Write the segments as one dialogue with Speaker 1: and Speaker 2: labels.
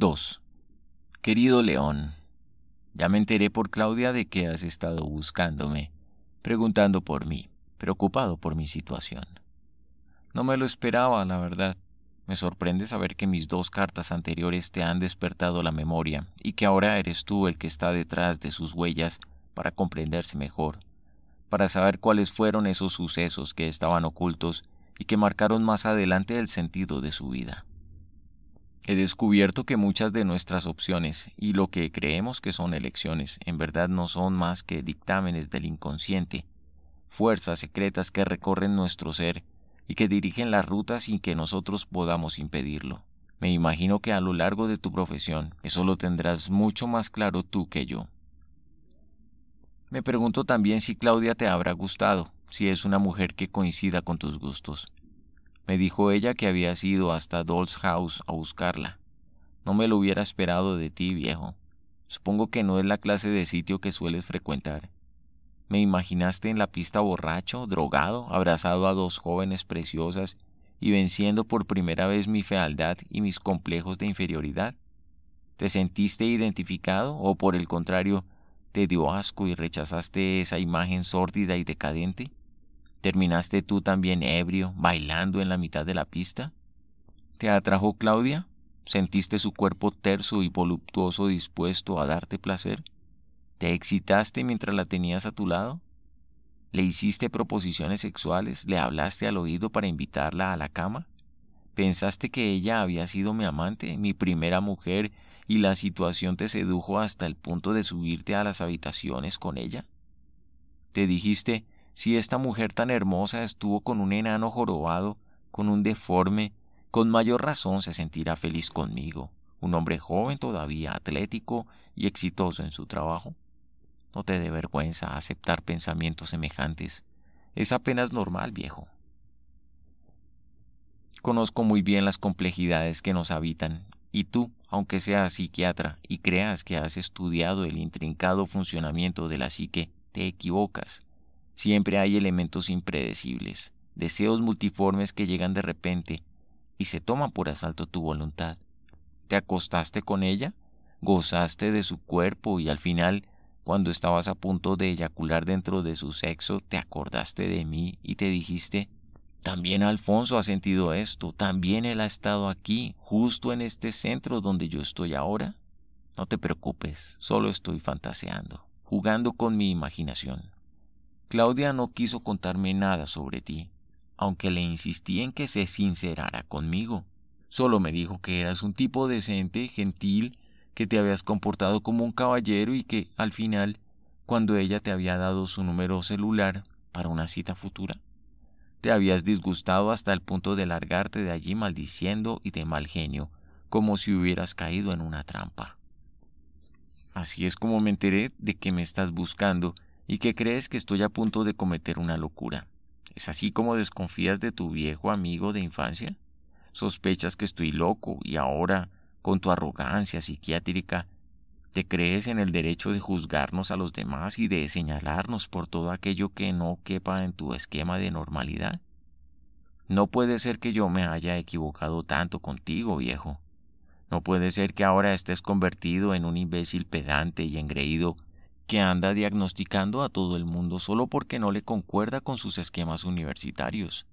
Speaker 1: 2. Querido León, ya me enteré por Claudia de que has estado buscándome, preguntando por mí, preocupado por mi situación. No me lo esperaba, la verdad. Me sorprende saber que mis dos cartas anteriores te han despertado la memoria y que ahora eres tú el que está detrás de sus huellas para comprenderse mejor, para saber cuáles fueron esos sucesos que estaban ocultos y que marcaron más adelante el sentido de su vida. He descubierto que muchas de nuestras opciones y lo que creemos que son elecciones en verdad no son más que dictámenes del inconsciente, fuerzas secretas que recorren nuestro ser y que dirigen la ruta sin que nosotros podamos impedirlo. Me imagino que a lo largo de tu profesión eso lo tendrás mucho más claro tú que yo. Me pregunto también si Claudia te habrá gustado, si es una mujer que coincida con tus gustos. Me dijo ella que había ido hasta Doll's House a buscarla. No me lo hubiera esperado de ti, viejo. Supongo que no es la clase de sitio que sueles frecuentar. Me imaginaste en la pista borracho, drogado, abrazado a dos jóvenes preciosas y venciendo por primera vez mi fealdad y mis complejos de inferioridad. ¿Te sentiste identificado o por el contrario, te dio asco y rechazaste esa imagen sórdida y decadente? ¿Terminaste tú también ebrio, bailando en la mitad de la pista? ¿Te atrajo Claudia? ¿Sentiste su cuerpo terso y voluptuoso dispuesto a darte placer? ¿Te excitaste mientras la tenías a tu lado? ¿Le hiciste proposiciones sexuales? ¿Le hablaste al oído para invitarla a la cama? ¿Pensaste que ella había sido mi amante, mi primera mujer, y la situación te sedujo hasta el punto de subirte a las habitaciones con ella? ¿Te dijiste, si esta mujer tan hermosa estuvo con un enano jorobado, con un deforme, con mayor razón se sentirá feliz conmigo, un hombre joven todavía, atlético y exitoso en su trabajo. No te dé vergüenza aceptar pensamientos semejantes. Es apenas normal, viejo. Conozco muy bien las complejidades que nos habitan, y tú, aunque seas psiquiatra y creas que has estudiado el intrincado funcionamiento de la psique, te equivocas. Siempre hay elementos impredecibles, deseos multiformes que llegan de repente y se toman por asalto tu voluntad. ¿Te acostaste con ella? ¿Gozaste de su cuerpo y al final, cuando estabas a punto de eyacular dentro de su sexo, te acordaste de mí y te dijiste, también Alfonso ha sentido esto, también él ha estado aquí, justo en este centro donde yo estoy ahora? No te preocupes, solo estoy fantaseando, jugando con mi imaginación. Claudia no quiso contarme nada sobre ti, aunque le insistí en que se sincerara conmigo. Solo me dijo que eras un tipo decente, gentil, que te habías comportado como un caballero y que, al final, cuando ella te había dado su número celular para una cita futura, te habías disgustado hasta el punto de largarte de allí maldiciendo y de mal genio, como si hubieras caído en una trampa. Así es como me enteré de que me estás buscando y que crees que estoy a punto de cometer una locura. ¿Es así como desconfías de tu viejo amigo de infancia? ¿Sospechas que estoy loco y ahora, con tu arrogancia psiquiátrica, te crees en el derecho de juzgarnos a los demás y de señalarnos por todo aquello que no quepa en tu esquema de normalidad? No puede ser que yo me haya equivocado tanto contigo, viejo. No puede ser que ahora estés convertido en un imbécil pedante y engreído que anda diagnosticando a todo el mundo solo porque no le concuerda con sus esquemas universitarios.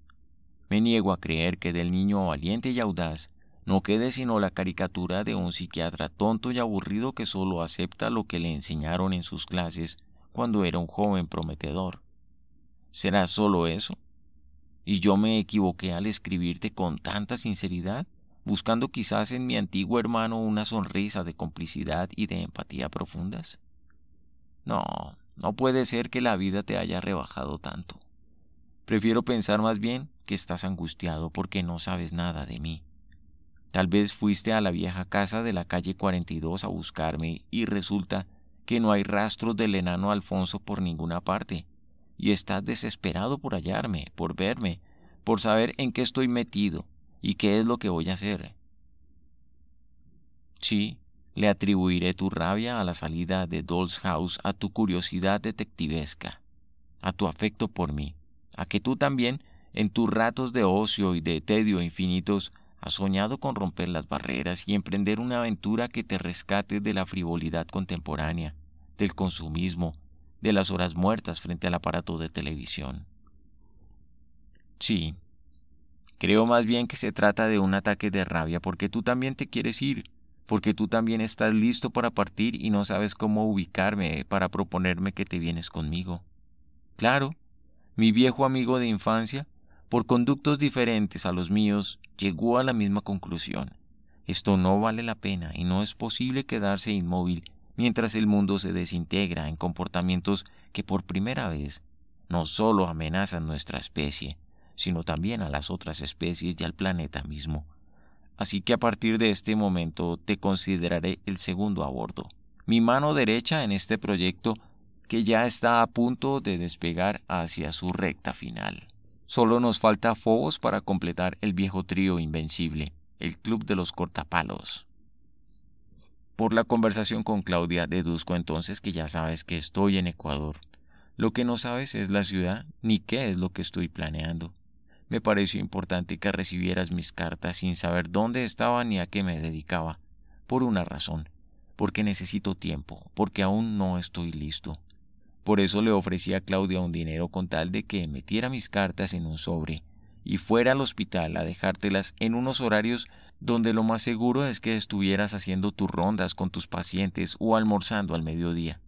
Speaker 1: Me niego a creer que del niño valiente y audaz no quede sino la caricatura de un psiquiatra tonto y aburrido que solo acepta lo que le enseñaron en sus clases cuando era un joven prometedor. ¿Será solo eso? ¿Y yo me equivoqué al escribirte con tanta sinceridad, buscando quizás en mi antiguo hermano una sonrisa de complicidad y de empatía profundas? No, no puede ser que la vida te haya rebajado tanto. Prefiero pensar más bien que estás angustiado porque no sabes nada de mí. Tal vez fuiste a la vieja casa de la calle 42 a buscarme y resulta que no hay rastros del enano Alfonso por ninguna parte, y estás desesperado por hallarme, por verme, por saber en qué estoy metido y qué es lo que voy a hacer. Sí, le atribuiré tu rabia a la salida de Doll's House, a tu curiosidad detectivesca, a tu afecto por mí, a que tú también, en tus ratos de ocio y de tedio infinitos, has soñado con romper las barreras y emprender una aventura que te rescate de la frivolidad contemporánea, del consumismo, de las horas muertas frente al aparato de televisión. Sí, creo más bien que se trata de un ataque de rabia porque tú también te quieres ir, porque tú también estás listo para partir y no sabes cómo ubicarme para proponerme que te vienes conmigo. Claro, mi viejo amigo de infancia, por conductos diferentes a los míos, llegó a la misma conclusión. Esto no vale la pena y no es posible quedarse inmóvil mientras el mundo se desintegra en comportamientos que por primera vez no solo amenazan nuestra especie, sino también a las otras especies y al planeta mismo así que a partir de este momento te consideraré el segundo a bordo. Mi mano derecha en este proyecto que ya está a punto de despegar hacia su recta final. Solo nos falta Fobos para completar el viejo trío invencible, el club de los cortapalos. Por la conversación con Claudia deduzco entonces que ya sabes que estoy en Ecuador. Lo que no sabes es la ciudad ni qué es lo que estoy planeando me pareció importante que recibieras mis cartas sin saber dónde estaba ni a qué me dedicaba, por una razón, porque necesito tiempo, porque aún no estoy listo. Por eso le ofrecí a Claudia un dinero con tal de que metiera mis cartas en un sobre y fuera al hospital a dejártelas en unos horarios donde lo más seguro es que estuvieras haciendo tus rondas con tus pacientes o almorzando al mediodía.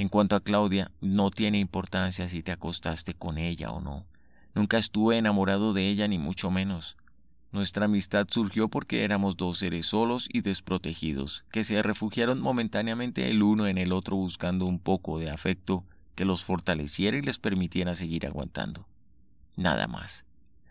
Speaker 1: En cuanto a Claudia, no tiene importancia si te acostaste con ella o no. Nunca estuve enamorado de ella, ni mucho menos. Nuestra amistad surgió porque éramos dos seres solos y desprotegidos, que se refugiaron momentáneamente el uno en el otro buscando un poco de afecto que los fortaleciera y les permitiera seguir aguantando. Nada más.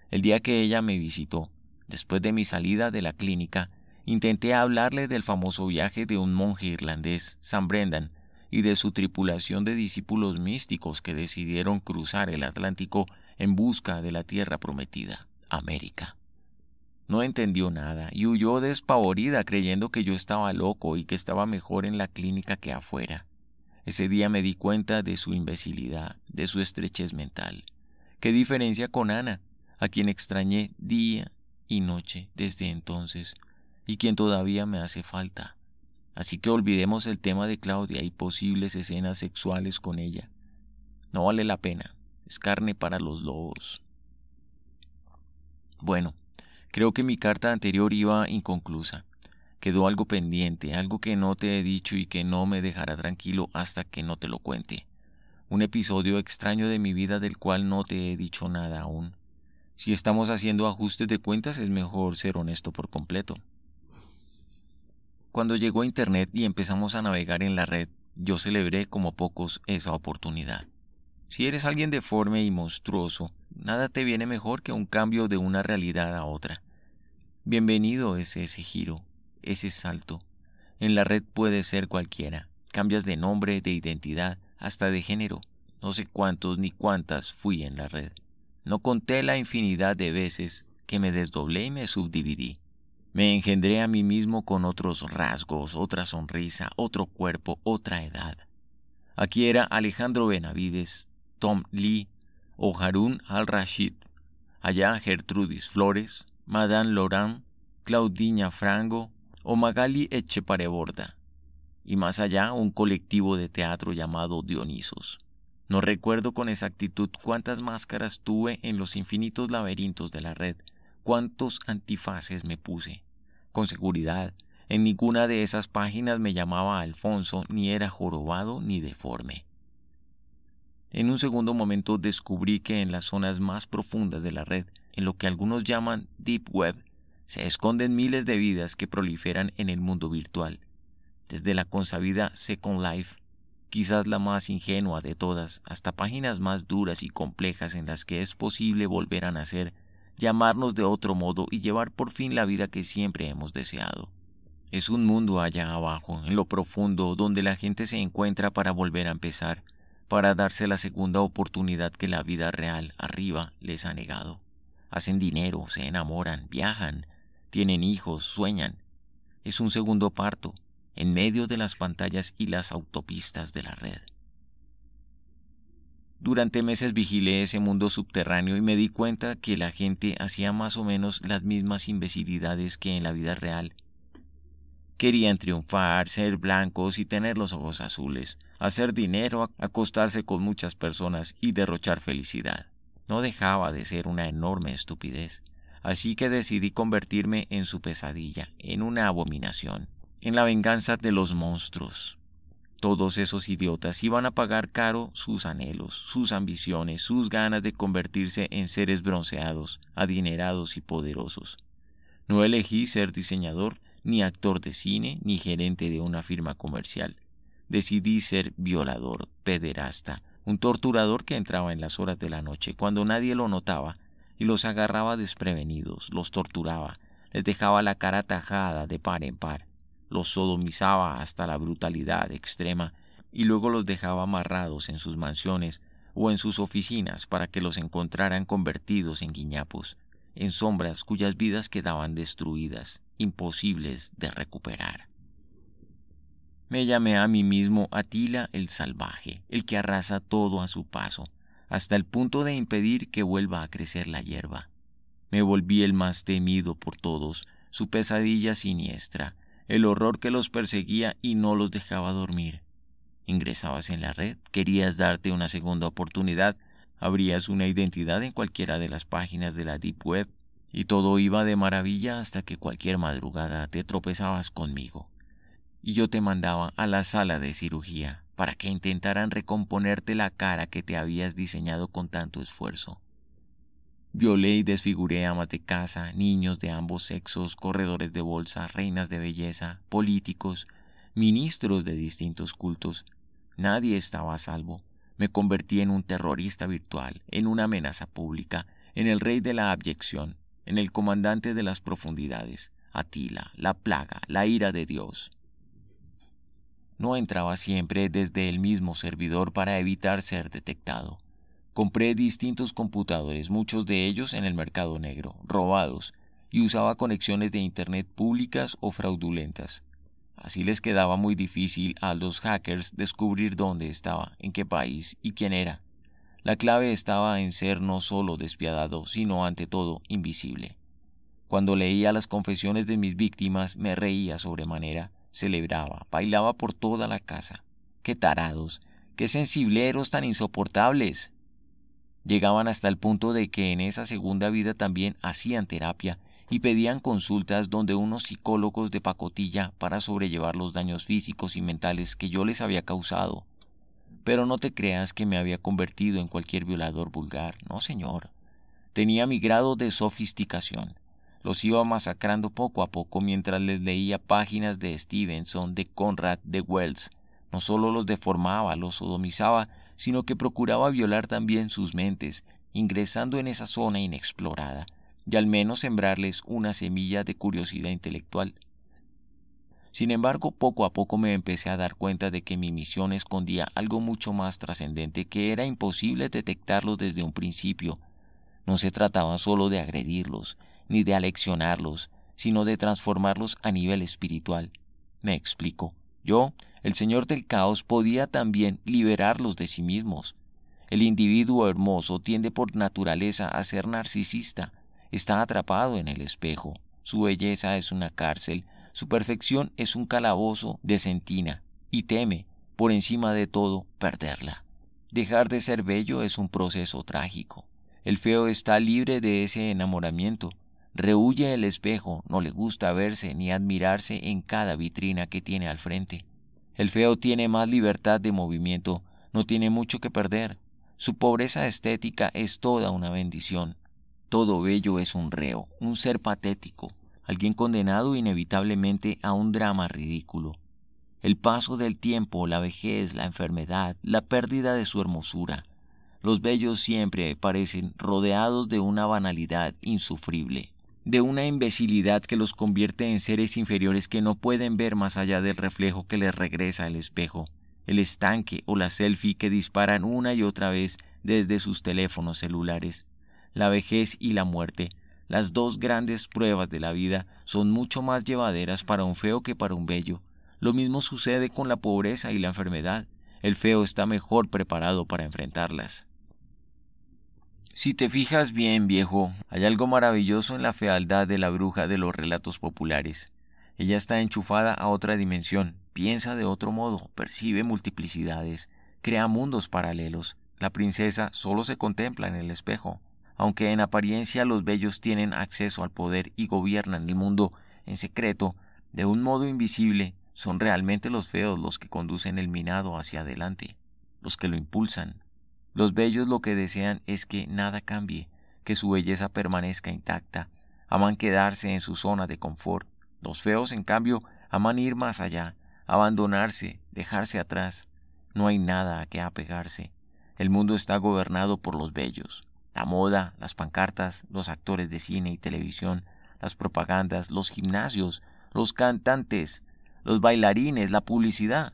Speaker 1: El día que ella me visitó, después de mi salida de la clínica, intenté hablarle del famoso viaje de un monje irlandés, San Brendan, y de su tripulación de discípulos místicos que decidieron cruzar el Atlántico en busca de la tierra prometida, América. No entendió nada y huyó despavorida creyendo que yo estaba loco y que estaba mejor en la clínica que afuera. Ese día me di cuenta de su imbecilidad, de su estrechez mental. Qué diferencia con Ana, a quien extrañé día y noche desde entonces, y quien todavía me hace falta. Así que olvidemos el tema de Claudia y posibles escenas sexuales con ella. No vale la pena, es carne para los lobos. Bueno, creo que mi carta anterior iba inconclusa. Quedó algo pendiente, algo que no te he dicho y que no me dejará tranquilo hasta que no te lo cuente. Un episodio extraño de mi vida del cual no te he dicho nada aún. Si estamos haciendo ajustes de cuentas es mejor ser honesto por completo. Cuando llegó Internet y empezamos a navegar en la red, yo celebré como pocos esa oportunidad. Si eres alguien deforme y monstruoso, nada te viene mejor que un cambio de una realidad a otra. Bienvenido es ese giro, ese salto. En la red puedes ser cualquiera. Cambias de nombre, de identidad, hasta de género. No sé cuántos ni cuántas fui en la red. No conté la infinidad de veces que me desdoblé y me subdividí. Me engendré a mí mismo con otros rasgos, otra sonrisa, otro cuerpo, otra edad. Aquí era Alejandro Benavides, Tom Lee o Harun al-Rashid. Allá Gertrudis Flores, Madame Laurent, Claudina Frango o Magali Echepareborda. Y más allá un colectivo de teatro llamado Dionisos. No recuerdo con exactitud cuántas máscaras tuve en los infinitos laberintos de la red, cuántos antifaces me puse con seguridad. En ninguna de esas páginas me llamaba Alfonso, ni era jorobado ni deforme. En un segundo momento descubrí que en las zonas más profundas de la red, en lo que algunos llaman Deep Web, se esconden miles de vidas que proliferan en el mundo virtual. Desde la consabida Second Life, quizás la más ingenua de todas, hasta páginas más duras y complejas en las que es posible volver a nacer llamarnos de otro modo y llevar por fin la vida que siempre hemos deseado. Es un mundo allá abajo, en lo profundo, donde la gente se encuentra para volver a empezar, para darse la segunda oportunidad que la vida real arriba les ha negado. Hacen dinero, se enamoran, viajan, tienen hijos, sueñan. Es un segundo parto, en medio de las pantallas y las autopistas de la red. Durante meses vigilé ese mundo subterráneo y me di cuenta que la gente hacía más o menos las mismas imbecilidades que en la vida real. Querían triunfar, ser blancos y tener los ojos azules, hacer dinero, acostarse con muchas personas y derrochar felicidad. No dejaba de ser una enorme estupidez. Así que decidí convertirme en su pesadilla, en una abominación, en la venganza de los monstruos. Todos esos idiotas iban a pagar caro sus anhelos, sus ambiciones, sus ganas de convertirse en seres bronceados, adinerados y poderosos. No elegí ser diseñador, ni actor de cine, ni gerente de una firma comercial. Decidí ser violador, pederasta, un torturador que entraba en las horas de la noche, cuando nadie lo notaba, y los agarraba desprevenidos, los torturaba, les dejaba la cara tajada de par en par, los sodomizaba hasta la brutalidad extrema y luego los dejaba amarrados en sus mansiones o en sus oficinas para que los encontraran convertidos en guiñapos, en sombras cuyas vidas quedaban destruidas, imposibles de recuperar. Me llamé a mí mismo Atila el salvaje, el que arrasa todo a su paso, hasta el punto de impedir que vuelva a crecer la hierba. Me volví el más temido por todos, su pesadilla siniestra, el horror que los perseguía y no los dejaba dormir. Ingresabas en la red, querías darte una segunda oportunidad, abrías una identidad en cualquiera de las páginas de la Deep Web, y todo iba de maravilla hasta que cualquier madrugada te tropezabas conmigo. Y yo te mandaba a la sala de cirugía para que intentaran recomponerte la cara que te habías diseñado con tanto esfuerzo. Violé y desfiguré amas de casa, niños de ambos sexos, corredores de bolsa, reinas de belleza, políticos, ministros de distintos cultos. Nadie estaba a salvo. Me convertí en un terrorista virtual, en una amenaza pública, en el rey de la abyección, en el comandante de las profundidades, Atila, la plaga, la ira de Dios. No entraba siempre desde el mismo servidor para evitar ser detectado. Compré distintos computadores, muchos de ellos en el mercado negro, robados, y usaba conexiones de Internet públicas o fraudulentas. Así les quedaba muy difícil a los hackers descubrir dónde estaba, en qué país y quién era. La clave estaba en ser no solo despiadado, sino ante todo invisible. Cuando leía las confesiones de mis víctimas me reía sobremanera, celebraba, bailaba por toda la casa. ¡Qué tarados! ¡Qué sensibleros tan insoportables! Llegaban hasta el punto de que en esa segunda vida también hacían terapia y pedían consultas donde unos psicólogos de pacotilla para sobrellevar los daños físicos y mentales que yo les había causado. Pero no te creas que me había convertido en cualquier violador vulgar, no señor. Tenía mi grado de sofisticación. Los iba masacrando poco a poco mientras les leía páginas de Stevenson, de Conrad, de Wells. No solo los deformaba, los sodomizaba, sino que procuraba violar también sus mentes, ingresando en esa zona inexplorada, y al menos sembrarles una semilla de curiosidad intelectual. Sin embargo, poco a poco me empecé a dar cuenta de que mi misión escondía algo mucho más trascendente que era imposible detectarlo desde un principio. No se trataba solo de agredirlos, ni de aleccionarlos, sino de transformarlos a nivel espiritual. Me explico. Yo, el Señor del Caos podía también liberarlos de sí mismos. El individuo hermoso tiende por naturaleza a ser narcisista, está atrapado en el espejo, su belleza es una cárcel, su perfección es un calabozo de sentina, y teme, por encima de todo, perderla. Dejar de ser bello es un proceso trágico. El feo está libre de ese enamoramiento. Rehuye el espejo, no le gusta verse ni admirarse en cada vitrina que tiene al frente. El feo tiene más libertad de movimiento, no tiene mucho que perder. Su pobreza estética es toda una bendición. Todo bello es un reo, un ser patético, alguien condenado inevitablemente a un drama ridículo. El paso del tiempo, la vejez, la enfermedad, la pérdida de su hermosura. Los bellos siempre parecen rodeados de una banalidad insufrible de una imbecilidad que los convierte en seres inferiores que no pueden ver más allá del reflejo que les regresa el espejo, el estanque o la selfie que disparan una y otra vez desde sus teléfonos celulares. La vejez y la muerte, las dos grandes pruebas de la vida, son mucho más llevaderas para un feo que para un bello. Lo mismo sucede con la pobreza y la enfermedad. El feo está mejor preparado para enfrentarlas. Si te fijas bien, viejo, hay algo maravilloso en la fealdad de la bruja de los relatos populares. Ella está enchufada a otra dimensión, piensa de otro modo, percibe multiplicidades, crea mundos paralelos. La princesa solo se contempla en el espejo. Aunque en apariencia los bellos tienen acceso al poder y gobiernan el mundo en secreto, de un modo invisible, son realmente los feos los que conducen el minado hacia adelante, los que lo impulsan, los bellos lo que desean es que nada cambie, que su belleza permanezca intacta. Aman quedarse en su zona de confort. Los feos, en cambio, aman ir más allá, abandonarse, dejarse atrás. No hay nada a qué apegarse. El mundo está gobernado por los bellos. La moda, las pancartas, los actores de cine y televisión, las propagandas, los gimnasios, los cantantes, los bailarines, la publicidad.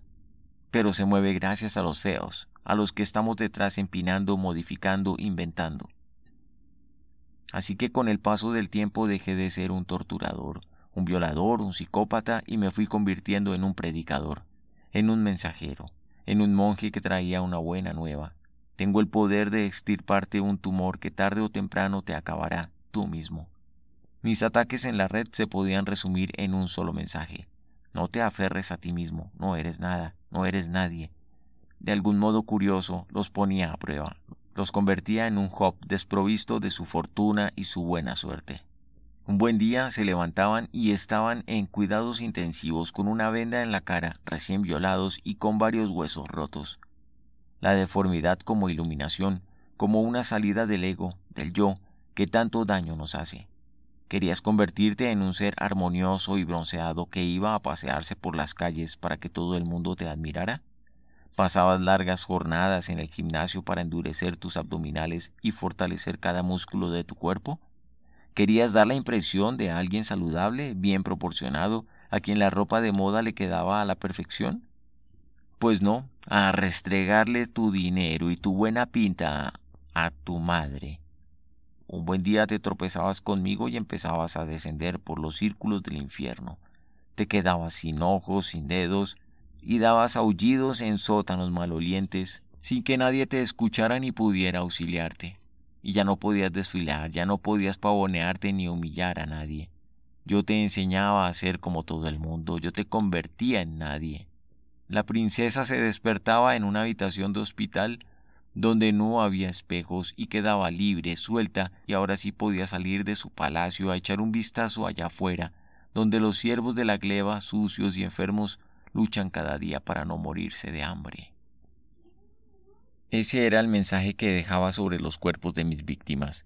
Speaker 1: Pero se mueve gracias a los feos a los que estamos detrás empinando, modificando, inventando. Así que con el paso del tiempo dejé de ser un torturador, un violador, un psicópata y me fui convirtiendo en un predicador, en un mensajero, en un monje que traía una buena nueva. Tengo el poder de extirparte un tumor que tarde o temprano te acabará tú mismo. Mis ataques en la red se podían resumir en un solo mensaje. No te aferres a ti mismo, no eres nada, no eres nadie, de algún modo curioso, los ponía a prueba, los convertía en un Job desprovisto de su fortuna y su buena suerte. Un buen día se levantaban y estaban en cuidados intensivos con una venda en la cara, recién violados y con varios huesos rotos. La deformidad como iluminación, como una salida del ego, del yo, que tanto daño nos hace. Querías convertirte en un ser armonioso y bronceado que iba a pasearse por las calles para que todo el mundo te admirara? Pasabas largas jornadas en el gimnasio para endurecer tus abdominales y fortalecer cada músculo de tu cuerpo. ¿Querías dar la impresión de alguien saludable, bien proporcionado, a quien la ropa de moda le quedaba a la perfección? Pues no, a restregarle tu dinero y tu buena pinta a tu madre. Un buen día te tropezabas conmigo y empezabas a descender por los círculos del infierno. Te quedabas sin ojos, sin dedos, y dabas aullidos en sótanos malolientes, sin que nadie te escuchara ni pudiera auxiliarte. Y ya no podías desfilar, ya no podías pavonearte ni humillar a nadie. Yo te enseñaba a ser como todo el mundo, yo te convertía en nadie. La princesa se despertaba en una habitación de hospital donde no había espejos y quedaba libre, suelta, y ahora sí podía salir de su palacio a echar un vistazo allá afuera, donde los siervos de la gleba, sucios y enfermos, luchan cada día para no morirse de hambre. Ese era el mensaje que dejaba sobre los cuerpos de mis víctimas.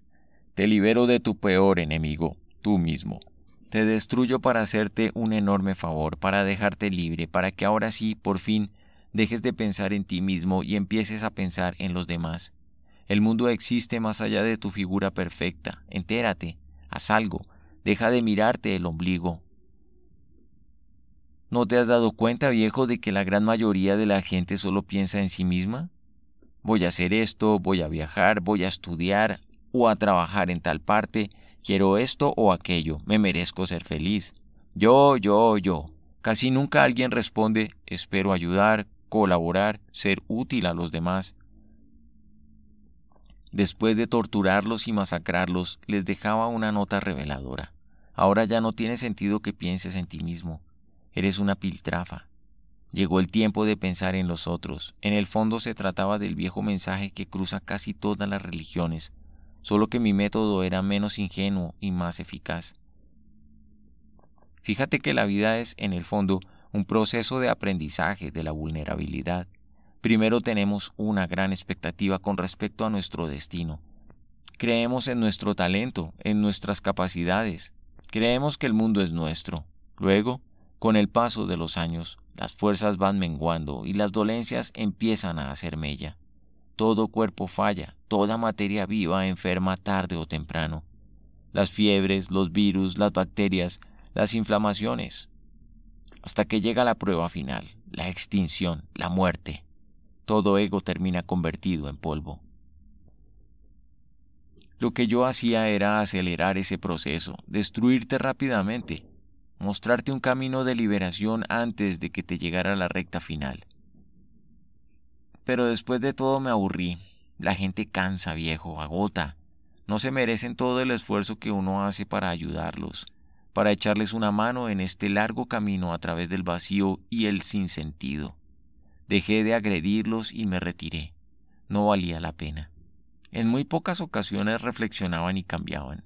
Speaker 1: Te libero de tu peor enemigo, tú mismo. Te destruyo para hacerte un enorme favor, para dejarte libre, para que ahora sí, por fin, dejes de pensar en ti mismo y empieces a pensar en los demás. El mundo existe más allá de tu figura perfecta. Entérate, haz algo, deja de mirarte el ombligo, ¿No te has dado cuenta, viejo, de que la gran mayoría de la gente solo piensa en sí misma? Voy a hacer esto, voy a viajar, voy a estudiar o a trabajar en tal parte, quiero esto o aquello, me merezco ser feliz. Yo, yo, yo. Casi nunca alguien responde espero ayudar, colaborar, ser útil a los demás. Después de torturarlos y masacrarlos, les dejaba una nota reveladora. Ahora ya no tiene sentido que pienses en ti mismo. Eres una piltrafa. Llegó el tiempo de pensar en los otros. En el fondo se trataba del viejo mensaje que cruza casi todas las religiones, solo que mi método era menos ingenuo y más eficaz. Fíjate que la vida es, en el fondo, un proceso de aprendizaje de la vulnerabilidad. Primero tenemos una gran expectativa con respecto a nuestro destino. Creemos en nuestro talento, en nuestras capacidades. Creemos que el mundo es nuestro. Luego, con el paso de los años, las fuerzas van menguando y las dolencias empiezan a hacer mella. Todo cuerpo falla, toda materia viva enferma tarde o temprano. Las fiebres, los virus, las bacterias, las inflamaciones. Hasta que llega la prueba final, la extinción, la muerte. Todo ego termina convertido en polvo. Lo que yo hacía era acelerar ese proceso, destruirte rápidamente, mostrarte un camino de liberación antes de que te llegara la recta final. Pero después de todo me aburrí. La gente cansa, viejo, agota. No se merecen todo el esfuerzo que uno hace para ayudarlos, para echarles una mano en este largo camino a través del vacío y el sinsentido. Dejé de agredirlos y me retiré. No valía la pena. En muy pocas ocasiones reflexionaban y cambiaban.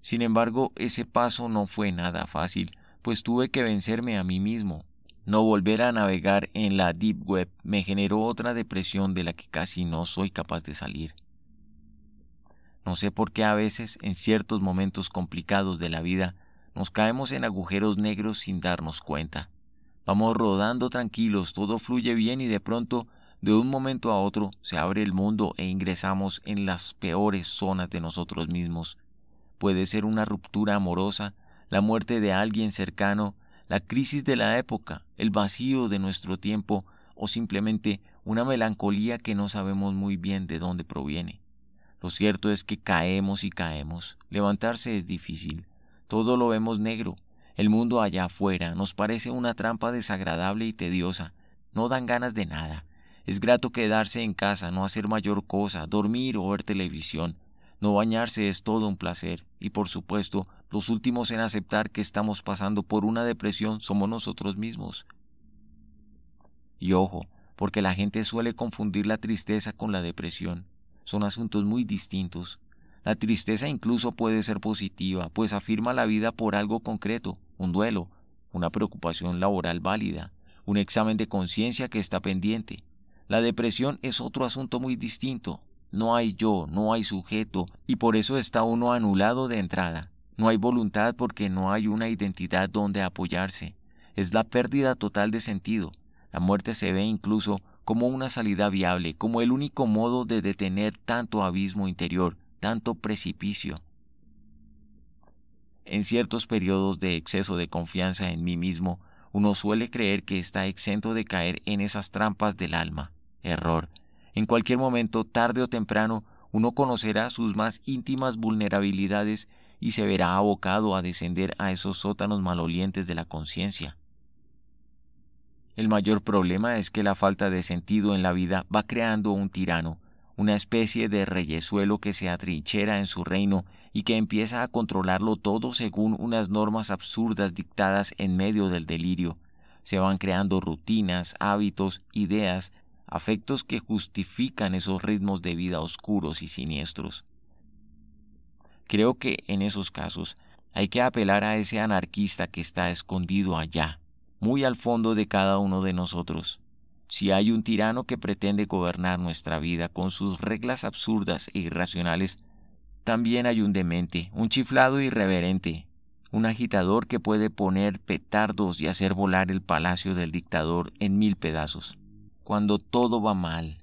Speaker 1: Sin embargo, ese paso no fue nada fácil, pues tuve que vencerme a mí mismo. No volver a navegar en la Deep Web me generó otra depresión de la que casi no soy capaz de salir. No sé por qué a veces, en ciertos momentos complicados de la vida, nos caemos en agujeros negros sin darnos cuenta. Vamos rodando tranquilos, todo fluye bien y de pronto, de un momento a otro, se abre el mundo e ingresamos en las peores zonas de nosotros mismos. Puede ser una ruptura amorosa, la muerte de alguien cercano, la crisis de la época, el vacío de nuestro tiempo o simplemente una melancolía que no sabemos muy bien de dónde proviene. Lo cierto es que caemos y caemos, levantarse es difícil, todo lo vemos negro, el mundo allá afuera nos parece una trampa desagradable y tediosa, no dan ganas de nada, es grato quedarse en casa, no hacer mayor cosa, dormir o ver televisión, no bañarse es todo un placer, y por supuesto los últimos en aceptar que estamos pasando por una depresión somos nosotros mismos. Y ojo, porque la gente suele confundir la tristeza con la depresión. Son asuntos muy distintos. La tristeza incluso puede ser positiva, pues afirma la vida por algo concreto, un duelo, una preocupación laboral válida, un examen de conciencia que está pendiente. La depresión es otro asunto muy distinto. No hay yo, no hay sujeto, y por eso está uno anulado de entrada. No hay voluntad porque no hay una identidad donde apoyarse. Es la pérdida total de sentido. La muerte se ve incluso como una salida viable, como el único modo de detener tanto abismo interior, tanto precipicio. En ciertos periodos de exceso de confianza en mí mismo, uno suele creer que está exento de caer en esas trampas del alma. Error. En cualquier momento, tarde o temprano, uno conocerá sus más íntimas vulnerabilidades y se verá abocado a descender a esos sótanos malolientes de la conciencia. El mayor problema es que la falta de sentido en la vida va creando un tirano, una especie de reyesuelo que se atrinchera en su reino y que empieza a controlarlo todo según unas normas absurdas dictadas en medio del delirio. Se van creando rutinas, hábitos, ideas, afectos que justifican esos ritmos de vida oscuros y siniestros. Creo que en esos casos hay que apelar a ese anarquista que está escondido allá, muy al fondo de cada uno de nosotros. Si hay un tirano que pretende gobernar nuestra vida con sus reglas absurdas e irracionales, también hay un demente, un chiflado irreverente, un agitador que puede poner petardos y hacer volar el palacio del dictador en mil pedazos. Cuando todo va mal,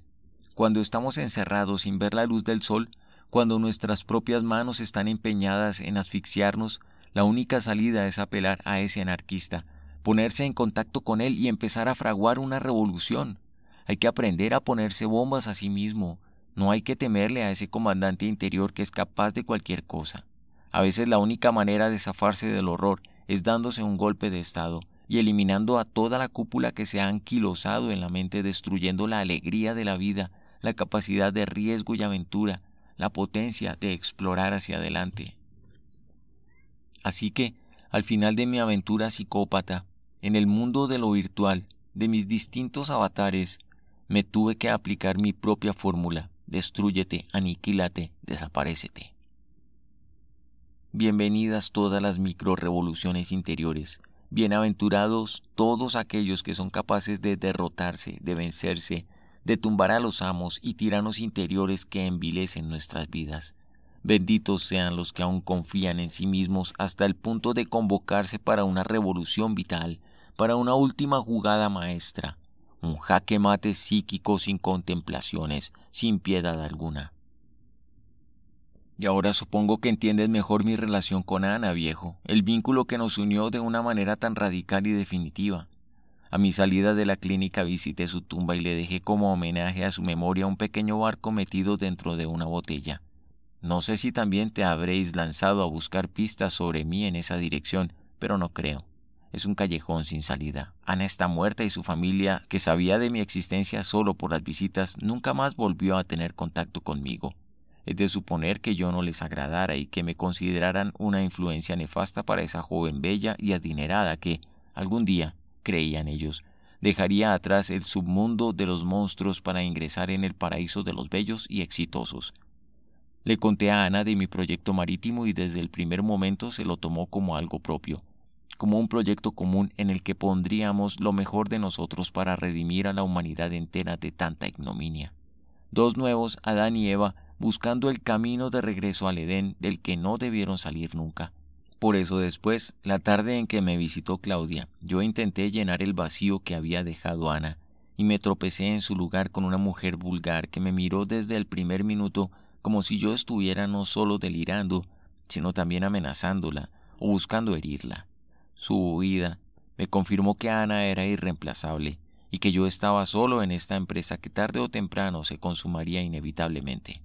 Speaker 1: cuando estamos encerrados sin ver la luz del sol, cuando nuestras propias manos están empeñadas en asfixiarnos, la única salida es apelar a ese anarquista, ponerse en contacto con él y empezar a fraguar una revolución. Hay que aprender a ponerse bombas a sí mismo, no hay que temerle a ese comandante interior que es capaz de cualquier cosa. A veces la única manera de zafarse del horror es dándose un golpe de Estado y eliminando a toda la cúpula que se ha anquilosado en la mente, destruyendo la alegría de la vida, la capacidad de riesgo y aventura, la potencia de explorar hacia adelante. Así que, al final de mi aventura psicópata, en el mundo de lo virtual, de mis distintos avatares, me tuve que aplicar mi propia fórmula. Destrúyete, aniquílate, desaparécete. Bienvenidas todas las microrevoluciones interiores. Bienaventurados todos aquellos que son capaces de derrotarse, de vencerse, Detumbará a los amos y tiranos interiores que envilecen nuestras vidas. Benditos sean los que aún confían en sí mismos hasta el punto de convocarse para una revolución vital, para una última jugada maestra, un jaque mate psíquico sin contemplaciones, sin piedad alguna. Y ahora supongo que entiendes mejor mi relación con Ana, viejo, el vínculo que nos unió de una manera tan radical y definitiva. A mi salida de la clínica visité su tumba y le dejé como homenaje a su memoria un pequeño barco metido dentro de una botella. No sé si también te habréis lanzado a buscar pistas sobre mí en esa dirección, pero no creo. Es un callejón sin salida. Ana está muerta y su familia, que sabía de mi existencia solo por las visitas, nunca más volvió a tener contacto conmigo. Es de suponer que yo no les agradara y que me consideraran una influencia nefasta para esa joven bella y adinerada que, algún día, creían ellos. Dejaría atrás el submundo de los monstruos para ingresar en el paraíso de los bellos y exitosos. Le conté a Ana de mi proyecto marítimo y desde el primer momento se lo tomó como algo propio, como un proyecto común en el que pondríamos lo mejor de nosotros para redimir a la humanidad entera de tanta ignominia. Dos nuevos, Adán y Eva, buscando el camino de regreso al Edén del que no debieron salir nunca. Por eso después, la tarde en que me visitó Claudia, yo intenté llenar el vacío que había dejado Ana, y me tropecé en su lugar con una mujer vulgar que me miró desde el primer minuto como si yo estuviera no solo delirando, sino también amenazándola o buscando herirla. Su huida me confirmó que Ana era irreemplazable y que yo estaba solo en esta empresa que tarde o temprano se consumaría inevitablemente.